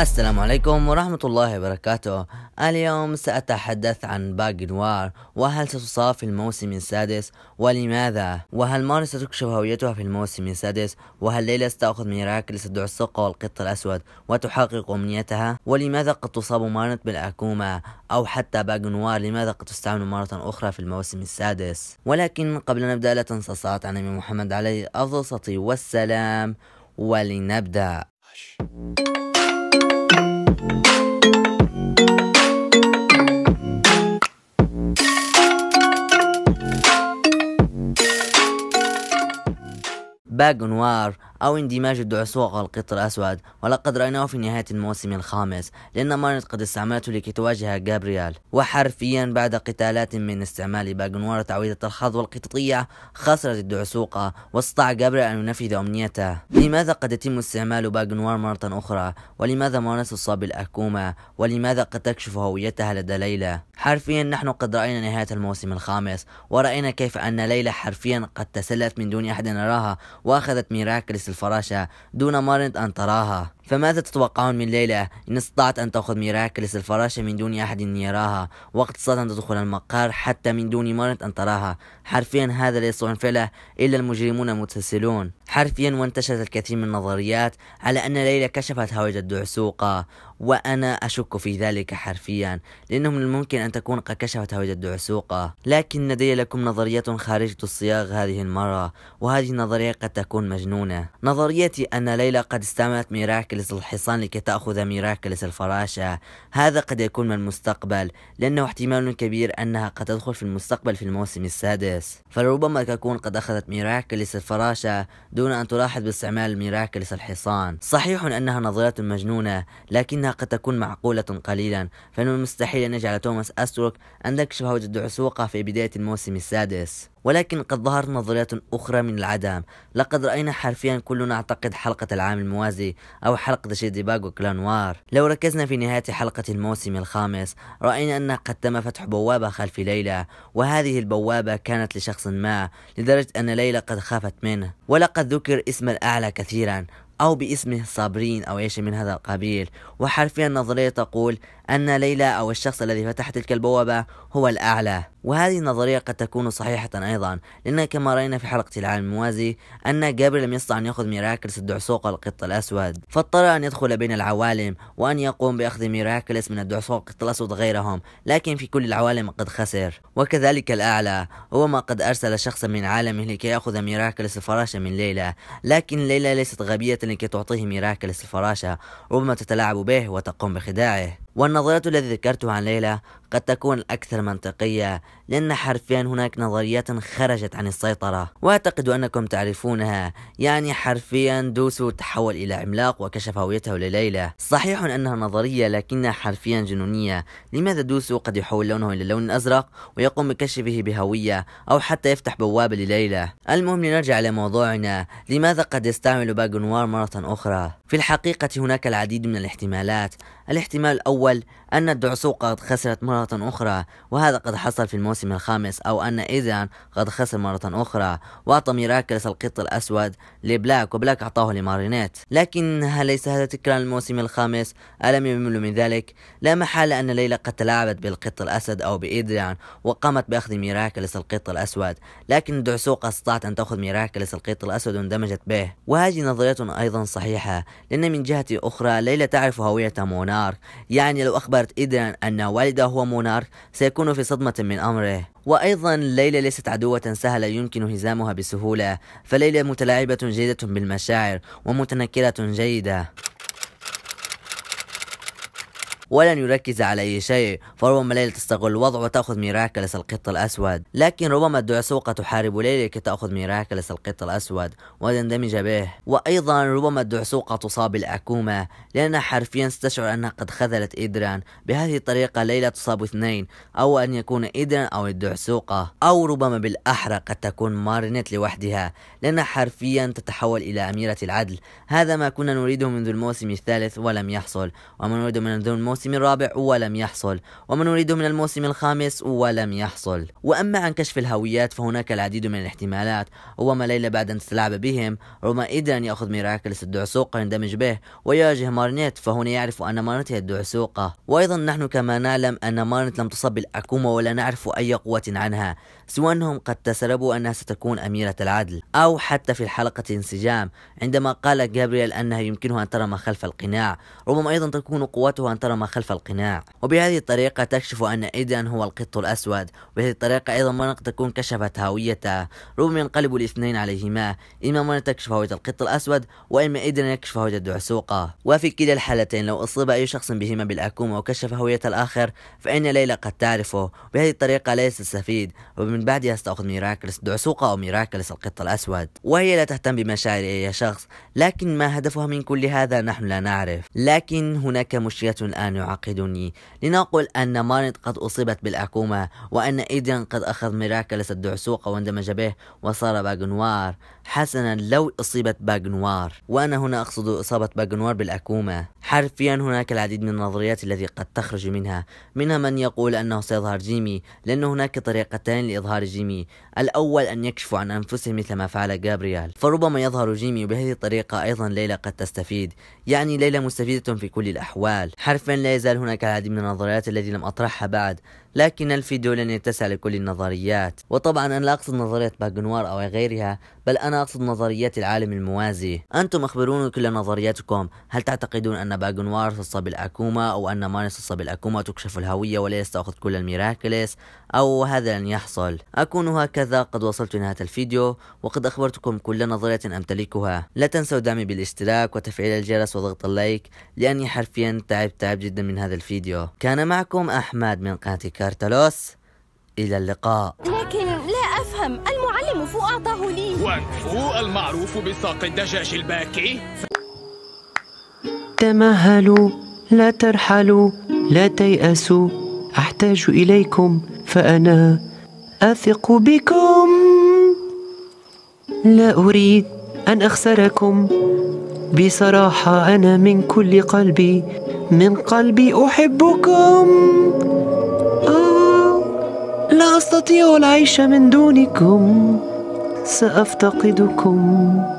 السلام عليكم ورحمة الله وبركاته اليوم سأتحدث عن باج نوار وهل ستصاب في الموسم السادس ولماذا وهل ماري ستكشف هويتها في الموسم السادس وهل ليلى ستأخذ ميراك سدع السقة والقط الأسود وتحقق أمنيتها ولماذا قد تصاب مارنت بالأكومة أو حتى باج نوار لماذا قد تستعمل مرة أخرى في الموسم السادس ولكن قبل أن نبدأ لا تنسى الصلاة على محمد عليه أفضل صلاة والسلام ولنبدأ باغ نوار أو اندماج الدعسوق القط الأسود ولقد رأيناه في نهاية الموسم الخامس لأن مارنت قد استعملته لكي تواجه جابريال وحرفيا بعد قتالات من استعمال باجنوار تعويذة الحظ والقططية خسرت الدعسوقة واستطاع جابريال أن ينفذ أمنيته لماذا قد يتم استعمال باجنوار مرة أخرى ولماذا مارنت تصاب بالأكومة ولماذا قد تكشف هويتها لدى ليلى حرفيا نحن قد رأينا نهاية الموسم الخامس ورأينا كيف أن ليلى حرفيا قد تسلت من دون أحد يراها وأخذت ميراكلس الفراشة دون مارنت أن تراها فماذا تتوقعون من ليلى إن استطاعت أن تأخذ ميراكلس الفراشة من دون أحد يراها واقتصاد أن تدخل المقر حتى من دون مرة أن تراها حرفيا هذا لا يستطيعون فعله إلا المجرمون المتسلسلون حرفيا وانتشرت الكثير من النظريات على أن ليلى كشفت هوية الدعسوقة وأنا أشك في ذلك حرفيا لأنه من الممكن أن تكون قد كشفت هوية الدعسوقة لكن لدي لكم نظرية خارجة الصياغ هذه المرة وهذه النظرية قد تكون مجنونة نظريتي أن ليلى قد استعملت ميراكل ميراكلس الحصان لكي تأخذ ميراكلس الفراشة هذا قد يكون من المستقبل لأنه احتمال كبير أنها قد تدخل في المستقبل في الموسم السادس فلربما تكون قد أخذت ميراكلس الفراشة دون أن تلاحظ باستعمال ميراكلس الحصان صحيح أنها نظرات مجنونة لكنها قد تكون معقولة قليلا فمن المستحيل أن يجعل توماس أستروك أن تكشف هوجة دعسوقة في بداية الموسم السادس ولكن قد ظهرت نظريات أخرى من العدم لقد رأينا حرفيا كلنا أعتقد حلقة العام الموازي أو حلقة شيديباغ وكلانوار لو ركزنا في نهاية حلقة الموسم الخامس رأينا أنه قد تم فتح بوابة خلف ليلى وهذه البوابة كانت لشخص ما لدرجة أن ليلى قد خافت منه ولقد ذكر اسم الأعلى كثيرا أو باسمه صابرين أو أي شيء من هذا القبيل وحرفيا النظرية تقول أن ليلى أو الشخص الذي فتح تلك البوابة هو الأعلى وهذه النظرية قد تكون صحيحة أيضا لأن كما رأينا في حلقة العام الموازي أن جابر لم يستطع أن يأخذ ميراكلس الدعسوق القط الأسود فاضطر أن يدخل بين العوالم وأن يقوم بأخذ ميراكلس من الدعسوق القط الأسود غيرهم لكن في كل العوالم قد خسر وكذلك الأعلى هو ما قد أرسل شخصا من عالمه لكي يأخذ ميراكلس الفراشة من ليلى لكن ليلى ليست غبية لكي تعطيه ميراكلس الفراشة ربما تتلاعب به وتقوم بخداعه والنظريات التي ذكرتها عن ليلى قد تكون الأكثر منطقية لأن حرفيا هناك نظريات خرجت عن السيطرة وأعتقد أنكم تعرفونها يعني حرفيا دوسو تحول إلى عملاق وكشف هويته لليلى صحيح أنها نظرية لكنها حرفيا جنونية لماذا دوسو قد يحول لونه إلى لون أزرق ويقوم بكشفه بهوية أو حتى يفتح بوابة لليلى المهم لنرجع لموضوعنا لماذا قد يستعمل باجونوار مرة أخرى في الحقيقة هناك العديد من الاحتمالات الاحتمال الأول أن الدعسوق قد خسرت مرة أخرى وهذا قد حصل في الموسم الخامس أو أن إيزان قد خسر مرة أخرى وأعطى ميراكلس القط الأسود لبلاك وبلاك أعطاه لمارينيت لكن هل ليس هذا تكرار الموسم الخامس ألم يمل من ذلك لا محالة أن ليلى قد تلاعبت بالقط الأسد أو بإيدريان وقامت بأخذ ميراكلس القط الأسود لكن الدعسوق استطاعت أن تأخذ ميراكلس القط الأسود واندمجت به وهذه نظرية أيضا صحيحة لأن من جهة أخرى ليلى تعرف هوية مونا مونار يعني لو أخبرت إيدرن أن والده هو مونارك سيكون في صدمة من أمره وأيضا ليلى ليست عدوة سهلة يمكن هزامها بسهولة فليلى متلاعبة جيدة بالمشاعر ومتنكرة جيدة ولن يركز على أي شيء فربما ليلى تستغل الوضع وتأخذ ميراكلس القط الأسود لكن ربما الدعسوقة تحارب ليلى لكي تأخذ ميراكلس القط الأسود وتندمج به وأيضا ربما الدعسوقة تصاب بالأكومة لأنها حرفيا ستشعر أنها قد خذلت إدران بهذه الطريقة ليلى تصاب اثنين أو أن يكون إدران أو الدعسوقة أو ربما بالأحرى قد تكون مارينيت لوحدها لأنها حرفيا تتحول إلى أميرة العدل هذا ما كنا نريده منذ الموسم الثالث ولم يحصل وما نريده منذ الموسم الموسم الرابع ولم يحصل وما نريده من الموسم الخامس ولم يحصل وأما عن كشف الهويات فهناك العديد من الاحتمالات وما ليلى بعد أن استلعب بهم ربما إذا يأخذ ميراكلس الدعسوقة يندمج به ويواجه مارنيت فهنا يعرف أن مارنيت هي الدعسوقة وأيضا نحن كما نعلم أن مارنيت لم تصب بالأكومة ولا نعرف أي قوة عنها سوى أنهم قد تسربوا أنها ستكون أميرة العدل أو حتى في الحلقة انسجام عندما قال جابرييل أنها يمكنها أن ترى ما خلف القناع ربما أيضا تكون قوتها أن ترى ما خلف القناع وبهذه الطريقة تكشف أن إيدان هو القط الأسود وبهذه الطريقة أيضا مونك تكون كشفت هويته ربما ينقلب الاثنين عليهما إما مونك تكشف هوية القط الأسود وإما إيدان يكشف هوية الدعسوقة وفي كلا الحالتين لو أصيب أي شخص بهما بالأكوم وكشف هوية الآخر فإن ليلى قد تعرفه بهذه الطريقة ليس السفيد ومن بعدها ستأخذ ميراكلس الدعسوقة أو ميراكلس القط الأسود وهي لا تهتم بمشاعر أي شخص لكن ما هدفها من كل هذا نحن لا نعرف لكن هناك مشكلة الآن يعقدني لنقل أن مارنت قد أصيبت بالأكومة وأن إيدين قد أخذ ميراكلس الدعسوقة واندمج به وصار باجنوار حسنا لو أصيبت باجنوار وأنا هنا أقصد إصابة باجنوار بالأكومة حرفيا هناك العديد من النظريات التي قد تخرج منها منها من يقول أنه سيظهر جيمي لأن هناك طريقتان لإظهار جيمي الأول أن يكشفوا عن أنفسهم مثل ما فعل جابريال فربما يظهر جيمي وبهذه الطريقة أيضا ليلى قد تستفيد يعني ليلى مستفيدة في كل الأحوال حرفيا لا يزال هناك العديد من النظريات التي لم أطرحها بعد لكن الفيديو لن يتسع لكل النظريات وطبعا أنا لا أقصد نظرية باجنوار أو غيرها بل أنا أقصد نظريات العالم الموازي أنتم أخبروني كل نظرياتكم هل تعتقدون أن باجنوار خص بالأكوما أو أن ماني خص بالأكوما تكشف الهوية ولا يستأخذ كل الميراكلس أو هذا لن يحصل أكون هكذا قد وصلت نهاية الفيديو وقد أخبرتكم كل نظرية أمتلكها لا تنسوا دعمي بالاشتراك وتفعيل الجرس وضغط اللايك لأني حرفيا تعبت تعب جدا من هذا الفيديو كان معكم أحمد من قناة ترتلوس إلى اللقاء لكن لا أفهم المعلم فو أعطاه لي وانفو المعروف بساق الدجاج الباكي تمهلوا لا ترحلوا لا تيأسوا أحتاج إليكم فأنا أثق بكم لا أريد أن أخسركم بصراحة أنا من كل قلبي من قلبي أحبكم لا أستطيع العيش من دونكم سأفتقدكم